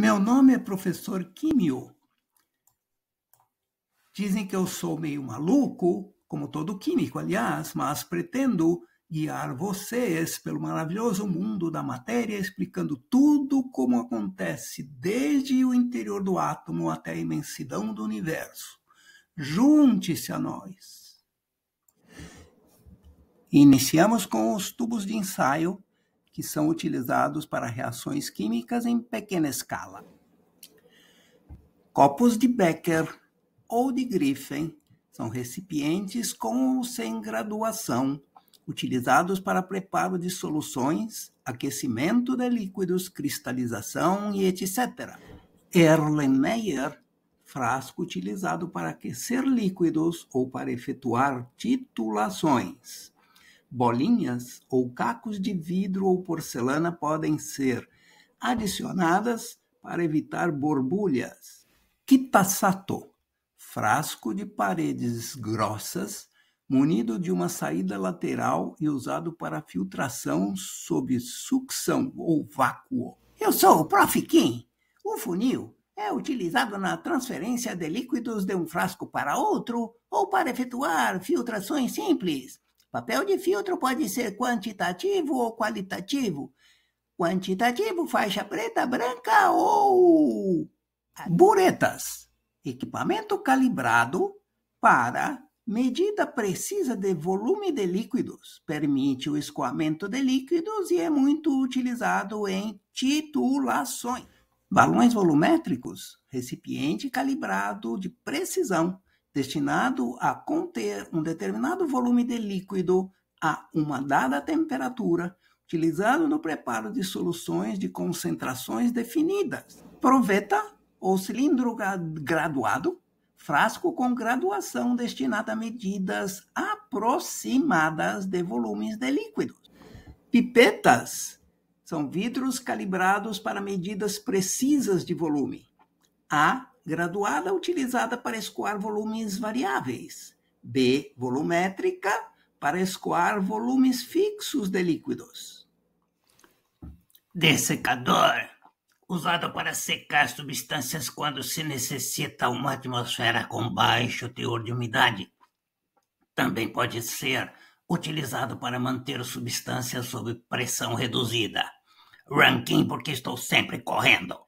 Meu nome é professor Químio. Dizem que eu sou meio maluco, como todo químico, aliás, mas pretendo guiar vocês pelo maravilhoso mundo da matéria, explicando tudo como acontece, desde o interior do átomo até a imensidão do universo. Junte-se a nós! Iniciamos com os tubos de ensaio que são utilizados para reações químicas em pequena escala. Copos de Becker ou de Griffin são recipientes com ou sem graduação, utilizados para preparo de soluções, aquecimento de líquidos, cristalização e etc. Erlenmeyer, frasco utilizado para aquecer líquidos ou para efetuar titulações. Bolinhas ou cacos de vidro ou porcelana podem ser adicionadas para evitar borbulhas. Kitassato frasco de paredes grossas, munido de uma saída lateral e usado para filtração sob sucção ou vácuo. Eu sou o Prof. Kim. O funil é utilizado na transferência de líquidos de um frasco para outro ou para efetuar filtrações simples Papel de filtro pode ser quantitativo ou qualitativo. Quantitativo, faixa preta, branca ou buretas. Equipamento calibrado para medida precisa de volume de líquidos. Permite o escoamento de líquidos e é muito utilizado em titulações. Balões volumétricos, recipiente calibrado de precisão destinado a conter um determinado volume de líquido a uma dada temperatura, utilizado no preparo de soluções de concentrações definidas. Proveta ou cilindro graduado, frasco com graduação destinada a medidas aproximadas de volumes de líquidos. Pipetas são vidros calibrados para medidas precisas de volume. A graduada utilizada para escoar volumes variáveis. B, volumétrica, para escoar volumes fixos de líquidos. Dessecador, usado para secar substâncias quando se necessita uma atmosfera com baixo teor de umidade. Também pode ser utilizado para manter substâncias sob pressão reduzida. Ranking porque estou sempre correndo.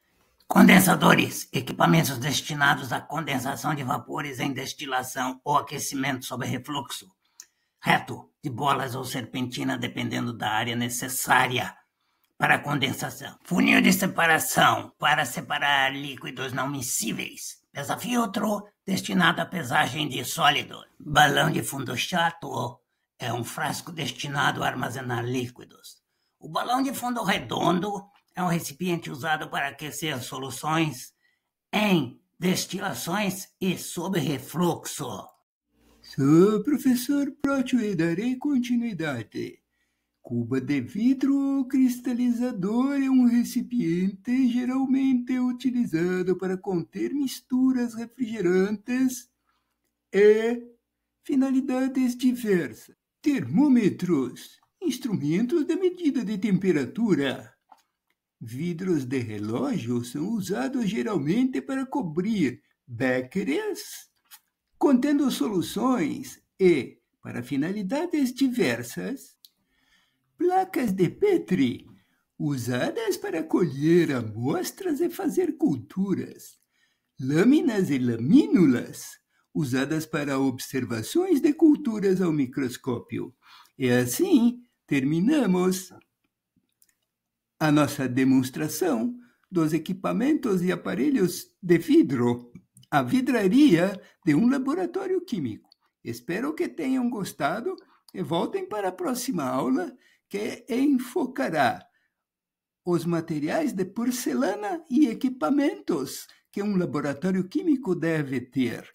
Condensadores, equipamentos destinados à condensação de vapores em destilação ou aquecimento sob refluxo, reto, de bolas ou serpentina, dependendo da área necessária para a condensação. Funil de separação, para separar líquidos não miscíveis. pesa destinado à pesagem de sólidos. Balão de fundo chato, é um frasco destinado a armazenar líquidos. O balão de fundo redondo é um recipiente usado para aquecer soluções em destilações e sob refluxo. Sou professor Prótio e darei continuidade. Cuba de vidro cristalizador é um recipiente geralmente utilizado para conter misturas refrigerantes e finalidades diversas. Termômetros, instrumentos de medida de temperatura. Vidros de relógio são usados geralmente para cobrir bequeres contendo soluções e, para finalidades diversas, placas de Petri, usadas para colher amostras e fazer culturas, lâminas e lamínulas, usadas para observações de culturas ao microscópio. E assim terminamos a nossa demonstração dos equipamentos e aparelhos de vidro, a vidraria de um laboratório químico. Espero que tenham gostado e voltem para a próxima aula que enfocará os materiais de porcelana e equipamentos que um laboratório químico deve ter.